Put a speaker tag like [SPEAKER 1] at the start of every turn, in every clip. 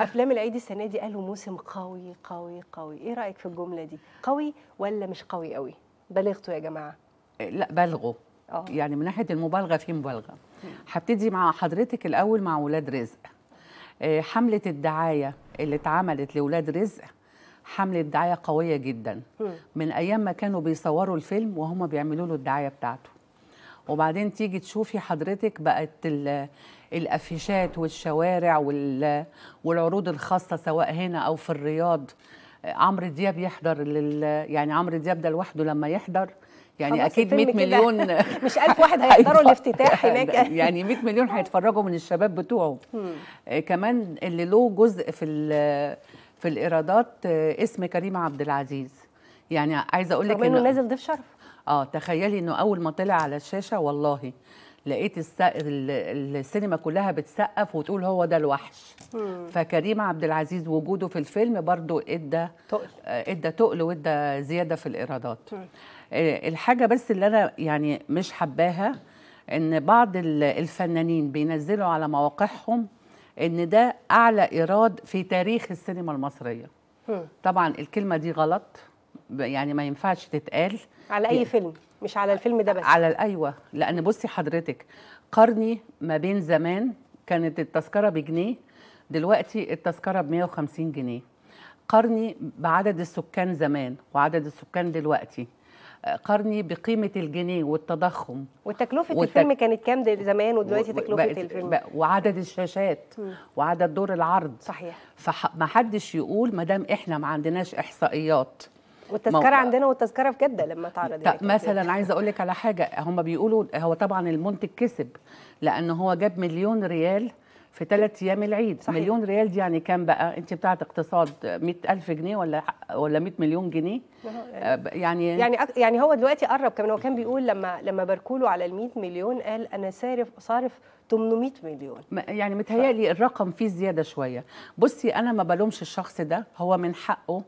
[SPEAKER 1] افلام العيد السنه دي قالوا موسم قوي قوي قوي ايه رايك في الجمله دي قوي ولا مش قوي قوي بلغتوا يا جماعه
[SPEAKER 2] إيه، لا بلغوا آه. يعني من ناحيه المبالغه في مبالغه هبتدي مع حضرتك الاول مع ولاد رزق إيه، حمله الدعايه اللي اتعملت لولاد رزق حمله دعايه قويه جدا من ايام ما كانوا بيصوروا الفيلم وهم بيعملوا له الدعايه بتاعته وبعدين تيجي تشوفي حضرتك بقت الافيشات والشوارع والعروض الخاصه سواء هنا او في الرياض عمرو دياب يحضر لل يعني عمرو دياب ده لوحده لما يحضر يعني اكيد 100 مليون مش 1000 واحد هيحضروا الافتتاح هناك يعني 100 مليون هيتفرجوا من الشباب بتوعه آه، كمان اللي له جزء في في الايرادات آه، اسم كريم عبد العزيز يعني عايزه اقول لك انه نازل ضيف شرف اه تخيلي انه اول ما طلع على الشاشه والله لقيت الس... السينما كلها بتسقف وتقول هو ده الوحش مم. فكريم عبد العزيز وجوده في الفيلم برضو ادى تقل آه، ادى تقل وادى زياده في الايرادات آه، الحاجه بس اللي انا يعني مش حباها ان بعض الفنانين بينزلوا على مواقعهم ان ده اعلى ايراد في تاريخ السينما المصريه مم. طبعا الكلمه دي غلط يعني ما ينفعش تتقال على اي فيلم مش على الفيلم ده بس على ايوه لان بصي حضرتك قرني ما بين زمان كانت التذكره بجنيه دلوقتي التذكره ب 150 جنيه قرني بعدد السكان زمان وعدد السكان دلوقتي آه، قرني بقيمه الجنيه والتضخم
[SPEAKER 1] وتكلفه والتك... الفيلم كانت كام زمان ودلوقتي تكلفه بقت... الفيلم بقى
[SPEAKER 2] وعدد الشاشات م. وعدد دور العرض صحيح فمحدش يقول ما دام احنا ما عندناش احصائيات والتذكره موقع. عندنا
[SPEAKER 1] والتذكره في جده لما اتعرضت يعني مثلا
[SPEAKER 2] عايزه اقول لك على حاجه هم بيقولوا هو طبعا المنتج كسب لان هو جاب مليون ريال في ثلاث ايام العيد صحيح. مليون ريال دي يعني كام بقى انت بتاعه اقتصاد 100000 جنيه ولا ولا 100 مليون جنيه آه، يعني يعني
[SPEAKER 1] يعني هو دلوقتي قرب كمان هو كان بيقول لما لما باركوا على ال 100 مليون قال انا صارف صارف 800 مليون
[SPEAKER 2] يعني متهيألي الرقم فيه زياده شويه بصي انا ما بلومش الشخص ده هو من حقه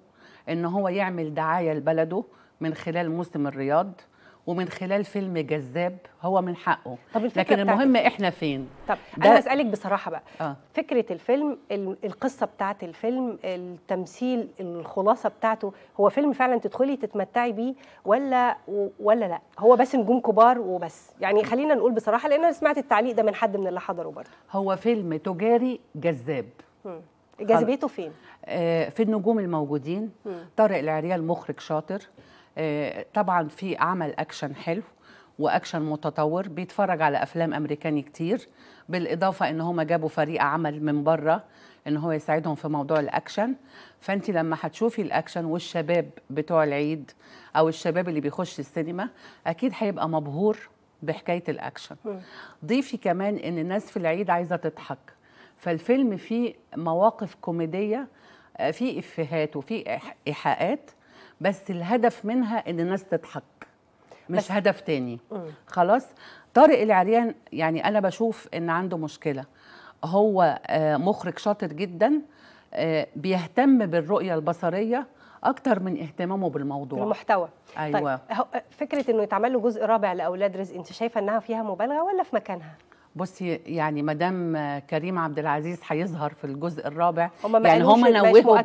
[SPEAKER 2] ان هو يعمل دعايه لبلده من خلال موسم الرياض ومن خلال فيلم جذاب هو من حقه طب لكن المهم إيه؟ احنا فين طب انا اسالك بصراحه بقى آه.
[SPEAKER 1] فكره الفيلم القصه بتاعه الفيلم التمثيل الخلاصه بتاعته هو فيلم فعلا تدخلي تتمتعي بيه ولا ولا لا هو بس نجوم كبار وبس يعني خلينا نقول بصراحه لان انا سمعت التعليق ده من حد من اللي حضره برضه
[SPEAKER 2] هو فيلم تجاري جذاب جاذبيته فين؟ آه، في النجوم الموجودين طارق العريال مخرج شاطر آه، طبعا في عمل اكشن حلو واكشن متطور بيتفرج على افلام امريكاني كتير بالاضافه ان هم جابوا فريق عمل من بره ان هو يساعدهم في موضوع الاكشن فانت لما هتشوفي الاكشن والشباب بتوع العيد او الشباب اللي بيخش السينما اكيد هيبقى مبهور بحكايه الاكشن ضيفي كمان ان الناس في العيد عايزه تضحك فالفيلم فيه مواقف كوميديه آه، في إفهات وفي ايحاءات بس الهدف منها ان الناس تضحك مش هدف تاني خلاص طارق العريان يعني انا بشوف ان عنده مشكله هو آه، مخرج شاطر جدا آه، بيهتم بالرؤيه البصريه اكتر من اهتمامه بالموضوع المحتوى ايوه طيب
[SPEAKER 1] فكره انه يتعمل له جزء رابع لاولاد رزق انت شايفه انها فيها مبالغه ولا في مكانها
[SPEAKER 2] بصي يعني مدام كريم عبد العزيز هيظهر في الجزء الرابع
[SPEAKER 1] هم ما يعني هم نوهوا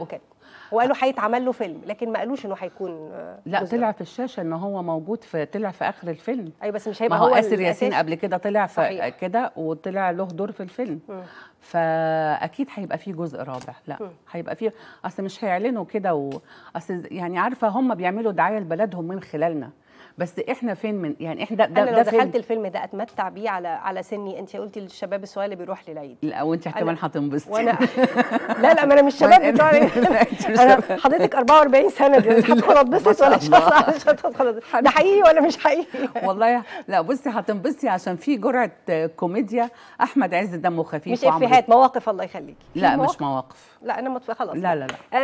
[SPEAKER 1] وقالوا هيتعمل له فيلم لكن ما قالوش انه هيكون
[SPEAKER 2] لا طلع في الشاشه ان هو موجود في طلع في اخر الفيلم
[SPEAKER 1] ايوه بس مش هيبقى ما هو, هو اسر ياسين قبل
[SPEAKER 2] كده طلع كده وطلع له دور في الفيلم م. فاكيد هيبقى فيه جزء رابع لا هيبقى فيه اصل مش هيعلنوا كده و... اصل يعني عارفه هم بيعملوا دعايه لبلدهم من خلالنا بس احنا فين من يعني احنا ده ده, أنا لو ده دخلت
[SPEAKER 1] الفيلم ده اتمتع بيه على على سني انت قلتي للشباب الصغير اللي بيروح للعيد لا وانت كمان
[SPEAKER 2] هتنبسطي وانا لا لا ما انا مش شباب بتوع انا حضرتك 44 سنه دي هدخل اتبسط ولا مش
[SPEAKER 1] هتدخل ده حقيقي
[SPEAKER 2] ولا مش حقيقي والله لا بصي هتنبسطي عشان في جرعه كوميديا احمد عز دمه خفيف مش افيهات
[SPEAKER 1] مواقف الله يخليك لا مش مواقف لا انا خلاص لا لا لا آه،